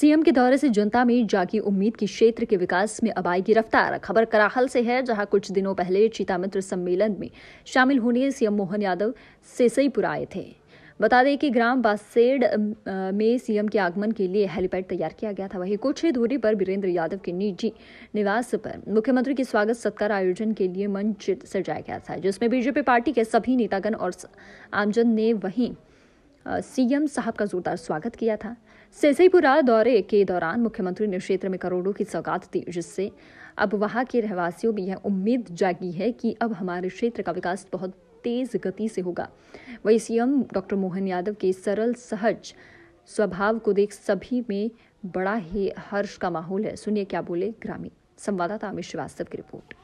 CM के दौरे से जनता में जागी उम्मीद की क्षेत्र के विकास में अब आएगी रफ्तार खबर कराहल से है जहां कुछ दिनों पहले चीता मित्र सम्मेलन में शामिल होने सीएम मोहन यादव सेसईपुर आए थे बता दें कि ग्राम बासेड में सीएम के आगमन के लिए हेलीपैड तैयार किया गया था वहीं कुछ ही दूरी पर वीरेंद्र यादव के निजी निवास पर मुख्यमंत्री के स्वागत सत्कार आयोजन के लिए मंच सजाया गया था जिसमें बीजेपी पार्टी के सभी नेतागण और आमजन ने वहीं सीएम साहब का जोरदार स्वागत किया था सिरसईपुरा दौरे के दौरान मुख्यमंत्री ने क्षेत्र में करोड़ों की सौगात दी जिससे अब वहाँ के रहवासियों में यह उम्मीद जागी है कि अब हमारे क्षेत्र का विकास बहुत तेज गति से होगा वही सीएम डॉक्टर मोहन यादव के सरल सहज स्वभाव को देख सभी में बड़ा ही हर्ष का माहौल है सुनिए क्या बोले ग्रामीण संवाददाता अमित श्रीवास्तव की रिपोर्ट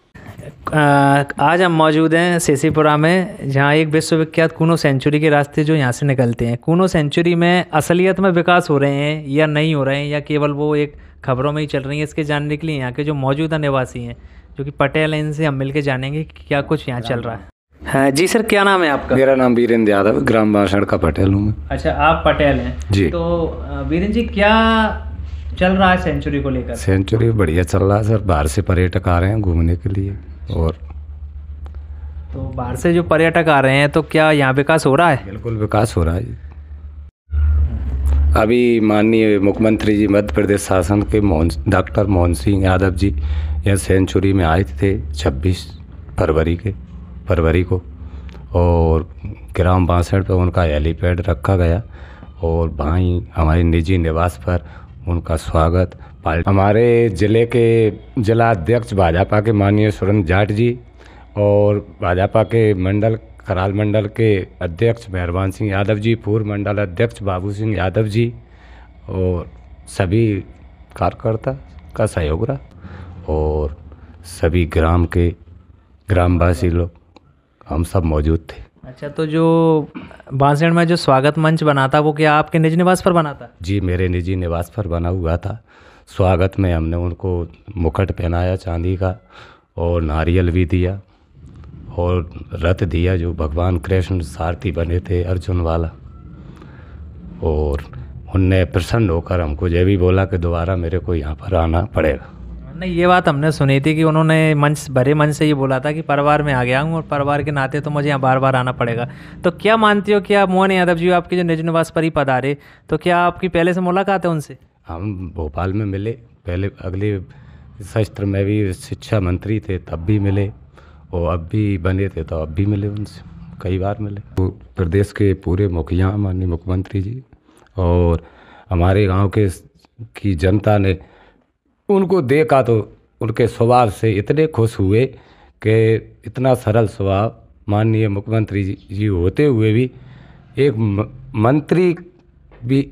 आज हम मौजूद हैं सेसीपुरा में जहाँ एक विश्वविख्यात कूनो सेंचुरी के रास्ते जो यहाँ से निकलते हैं कूनो सेंचुरी में असलियत में विकास हो रहे हैं या नहीं हो रहे हैं या केवल वो एक खबरों में ही चल रही है इसके जानने के लिए यहाँ के जो मौजूदा निवासी हैं जो कि पटेल हैं इनसे हम मिल जानेंगे कि क्या कुछ यहाँ चल रहा है हाँ जी सर क्या नाम है आपका मेरा नाम वीरेंद्र यादव ग्राम भाषण का पटेल हूँ अच्छा आप पटेल हैं जी तो वीरेंद्र जी क्या चल रहा है सेंचुरी को लेकर सेंचुरी बढ़िया चल रहा है सर बाहर से पर्यटक आ रहे हैं घूमने के लिए और तो बाहर से जो पर्यटक आ रहे हैं तो क्या यहाँ विकास हो रहा है बिल्कुल विकास हो रहा है अभी माननीय मुख्यमंत्री जी मध्य प्रदेश शासन के मोहन डॉक्टर मोहन सिंह यादव जी यहाँ सेंचुरी में आए थे 26 फरवरी के फरवरी को और ग्राम बासठ पर उनका हेलीपैड रखा गया और वहीं हमारे निजी निवास पर उनका स्वागत पार्टी हमारे ज़िले के जिला अध्यक्ष भाजपा के माननीय सुरेंद्र जाट जी और भाजपा के मंडल कराल मंडल के अध्यक्ष मेहरबान सिंह यादव जी पूर्व मंडल अध्यक्ष बाबू सिंह यादव जी और सभी कार्यकर्ता का सहयोग रहा और सभी ग्राम के ग्रामवासी लोग हम सब मौजूद थे अच्छा तो जो बांसगढ़ में जो स्वागत मंच बना था वो क्या आपके निजी निवास पर बना था जी मेरे निजी निवास पर बना हुआ था स्वागत में हमने उनको मुकट पहनाया चांदी का और नारियल भी दिया और रथ दिया जो भगवान कृष्ण सारथी बने थे अर्जुन वाला और उनने प्रसन्न होकर हमको यह भी बोला कि दोबारा मेरे को यहाँ पर आना पड़ेगा नहीं ये बात हमने सुनी थी कि उन्होंने मंच भरे मंच से ये बोला था कि परिवार में आ गया हूँ और परिवार के नाते तो मुझे यहाँ बार बार आना पड़ेगा तो क्या मानती हो कि आप मोहन यादव जी आपके जो निज निवास पर ही पधारे तो क्या आपकी पहले से मुलाकात है उनसे हम भोपाल में मिले पहले अगले शस्त्र में भी शिक्षा मंत्री थे तब भी मिले और अब भी बने थे तो अब भी मिले उनसे कई बार मिले तो प्रदेश के पूरे मुखिया माननीय मुख्यमंत्री जी और हमारे गांव के की जनता ने उनको देखा तो उनके स्वभाव से इतने खुश हुए कि इतना सरल स्वभाव माननीय मुख्यमंत्री जी होते हुए भी एक मंत्री भी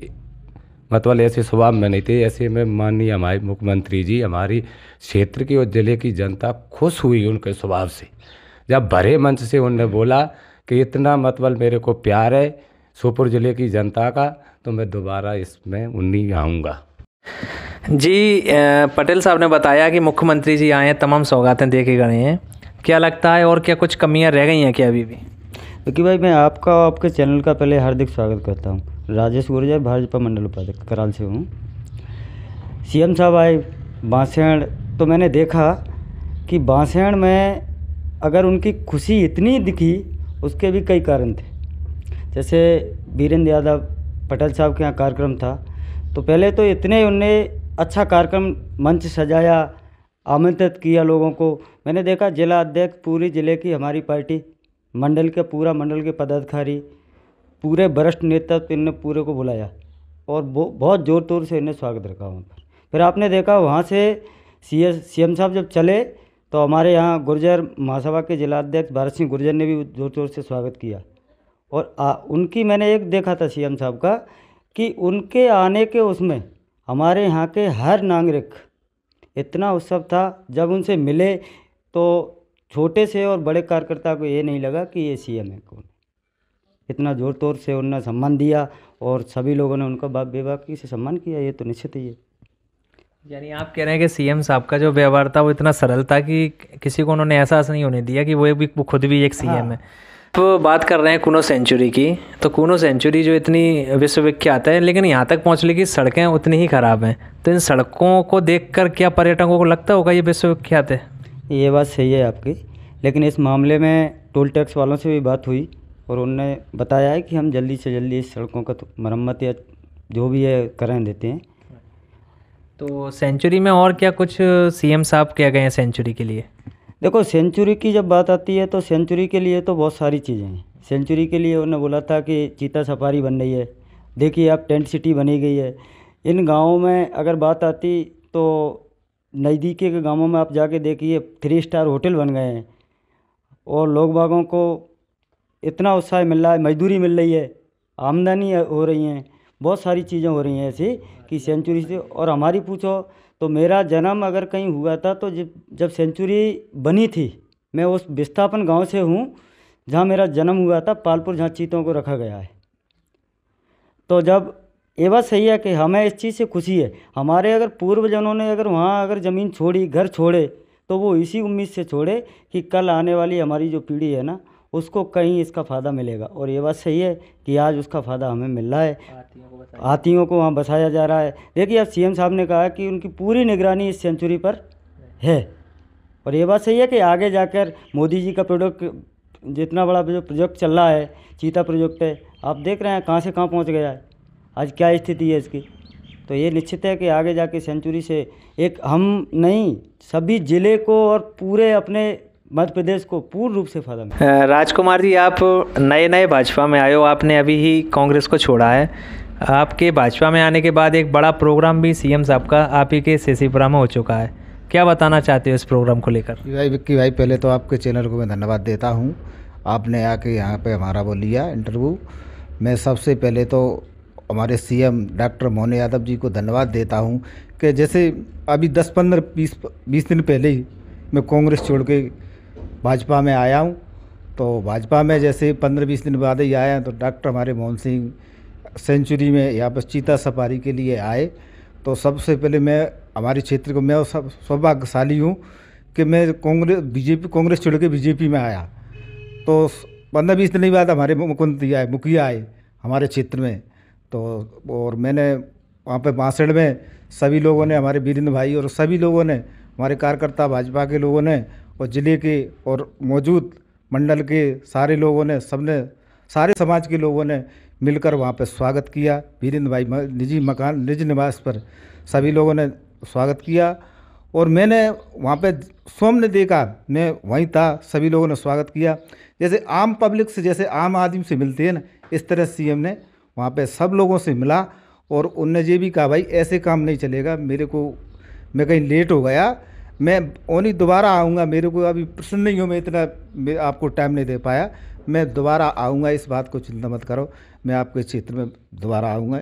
मतवाल ऐसे स्वभाव में नहीं थे ऐसे में माननीय हमारे मुख्यमंत्री जी हमारी क्षेत्र की और ज़िले की जनता खुश हुई उनके स्वभाव से जब भरे मंच से उनने बोला कि इतना मतवल मेरे को प्यार है सोपुर ज़िले की जनता का तो मैं दोबारा इसमें उन्हीं आऊँगा जी पटेल साहब ने बताया कि मुख्यमंत्री जी आए हैं तमाम सौगातें देखे गए हैं क्या लगता है और क्या कुछ कमियां रह गई हैं क्या अभी भी देखिए भाई मैं आपका आपके चैनल का पहले हार्दिक स्वागत करता हूँ राजेश गुर्जर भाजपा मंडल उपाध्यक्ष कराल से हूँ सीएम साहब आए बांसेड़ तो मैंने देखा कि बांसेड़ में अगर उनकी खुशी इतनी दिखी उसके भी कई कारण थे जैसे वीरेंद्र यादव पटेल साहब के यहाँ कार्यक्रम था तो पहले तो इतने उनने अच्छा कार्यक्रम मंच सजाया आमंत्रित किया लोगों को मैंने देखा जिला अध्यक्ष पूरी ज़िले की हमारी पार्टी मंडल के पूरा मंडल के पदाधिकारी पूरे वरिष्ठ नेता तो इनने पूरे को बुलाया और बहुत ज़ोर तोर से इन्हें स्वागत रखा वहाँ पर फिर आपने देखा वहाँ से सी एस सी एम साहब जब चले तो हमारे यहाँ गुर्जर महासभा के जिलाध्यक्ष भारत सिंह गुर्जर ने भी ज़ोर तोर से स्वागत किया और आ, उनकी मैंने एक देखा था सी साहब का कि उनके आने के उसमें हमारे यहाँ के हर नागरिक इतना उत्सव था जब उनसे मिले तो छोटे से और बड़े कार्यकर्ता को ये नहीं लगा कि ये सीएम है कौन इतना ज़ोर तोर से उनने सम्मान दिया और सभी लोगों ने उनका बेबाकी से सम्मान किया ये तो निश्चित ही है यानी आप कह रहे हैं कि सीएम साहब का जो व्यवहार था वो इतना सरल था कि किसी को उन्होंने एहसास नहीं होने दिया कि वो भी वो खुद भी एक सीएम हाँ। है तो बात कर रहे हैं कूनो सेंचुरी की तो कूनो सेंचुरी जो इतनी विश्वविख्यात है लेकिन यहाँ तक पहुँच ली कि सड़कें उतनी ही ख़राब हैं तो इन सड़कों को कर क्या पर्यटकों को लगता होगा ये विश्वविख्यात है ये बात सही है आपकी लेकिन इस मामले में टोल टैक्स वालों से भी बात हुई और उनने बताया है कि हम जल्दी से जल्दी इस सड़कों का तो मरम्मत या जो भी है करें देते हैं तो सेंचुरी में और क्या कुछ सीएम साहब क्या गए हैं सेंचुरी के लिए देखो सेंचुरी की जब बात आती है तो सेंचुरी के लिए तो बहुत सारी चीज़ें हैं सेंचुरी के लिए उन्होंने बोला था कि चीता सफारी बन रही है देखिए आप टेंट सिटी बनी गई है इन गाँवों में अगर बात आती तो नज़दीकी के गाँवों में आप जाके देखिए थ्री स्टार होटल बन गए हैं और लोग बागों को इतना उत्साह मिल रहा है मजदूरी मिल रही है आमदनी हो रही हैं बहुत सारी चीज़ें हो रही हैं ऐसी कि सेंचुरी से और हमारी पूछो तो मेरा जन्म अगर कहीं हुआ था तो जब जब सेंचुरी बनी थी मैं उस विस्थापन गांव से हूँ जहाँ मेरा जन्म हुआ था पालपुर जहाँ चीतों को रखा गया है तो जब ये बात सही है कि हमें इस चीज़ से खुशी है हमारे अगर पूर्वजनों ने अगर वहाँ अगर ज़मीन छोड़ी घर छोड़े तो वो इसी उम्मीद से छोड़े कि कल आने वाली हमारी जो पीढ़ी है ना उसको कहीं इसका फ़ायदा मिलेगा और ये बात सही है कि आज उसका फ़ायदा हमें मिल रहा है हाथियों को वहाँ बसाया जा रहा है देखिए अब सीएम साहब ने कहा कि उनकी पूरी निगरानी इस सेंचुरी पर है और ये बात सही है कि आगे जाकर मोदी जी का प्रोडक्ट जितना बड़ा जो प्रोजेक्ट चल रहा है चीता प्रोजेक्ट है आप देख रहे हैं कहाँ से कहाँ पहुँच गया है आज क्या स्थिति है इसकी तो ये निश्चित है कि आगे जाके सेंचुरी से एक हम नहीं सभी ज़िले को और पूरे अपने मध्य प्रदेश को पूर्ण रूप से फायदा राजकुमार जी आप नए नए भाजपा में आए हो आपने अभी ही कांग्रेस को छोड़ा है आपके भाजपा में आने के बाद एक बड़ा प्रोग्राम भी सीएम साहब का आप ही के सेसीपुरा में हो चुका है क्या बताना चाहते हो इस प्रोग्राम को लेकर भाई विक्की भाई पहले तो आपके चैनल को मैं धन्यवाद देता हूँ आपने आके यहाँ पे हमारा वो लिया इंटरव्यू मैं सबसे पहले तो हमारे सीएम डॉक्टर मोहन यादव जी को धन्यवाद देता हूँ कि जैसे अभी दस पंद्रह बीस बीस दिन पहले ही मैं कांग्रेस छोड़ के भाजपा में आया हूँ तो भाजपा में जैसे पंद्रह बीस दिन बाद ही आया तो डॉक्टर हमारे मोहन सिंह सेंचुरी में या बस चीता सफारी के लिए आए तो सबसे पहले मैं हमारे क्षेत्र को मैं सब सौभाग्यशाली हूँ कि मैं कांग्रेस बीजेपी कांग्रेस छोड़ के बीजेपी में आया तो पंद्रह बीस दिन बाद हमारे मुख्यमंत्री आए मुखिया आए हमारे क्षेत्र में तो और मैंने वहाँ पे बासड़ में सभी लोगों ने हमारे वीरेंद्र भाई और सभी लोगों ने हमारे कार्यकर्ता भाजपा के लोगों ने और ज़िले के और मौजूद मंडल के सारे लोगों ने सबने सारे समाज के लोगों ने मिलकर वहाँ पर स्वागत किया वीरेंद्र भाई निजी मकान निजी निवास पर सभी लोगों ने स्वागत किया और मैंने वहाँ पे स्वयं ने देखा मैं वहीं था सभी लोगों ने स्वागत किया जैसे आम पब्लिक से जैसे आम आदमी से मिलते हैं ना इस तरह सीएम ने वहाँ पे सब लोगों से मिला और उनने ये भी कहा भाई ऐसे काम नहीं चलेगा मेरे को मैं कहीं लेट हो गया मैं ओनली दोबारा आऊँगा मेरे को अभी प्रसन्न नहीं हूँ मैं इतना आपको टाइम नहीं दे पाया मैं दोबारा आऊँगा इस बात को चिंता मत करो मैं आपके क्षेत्र में दोबारा आऊँगा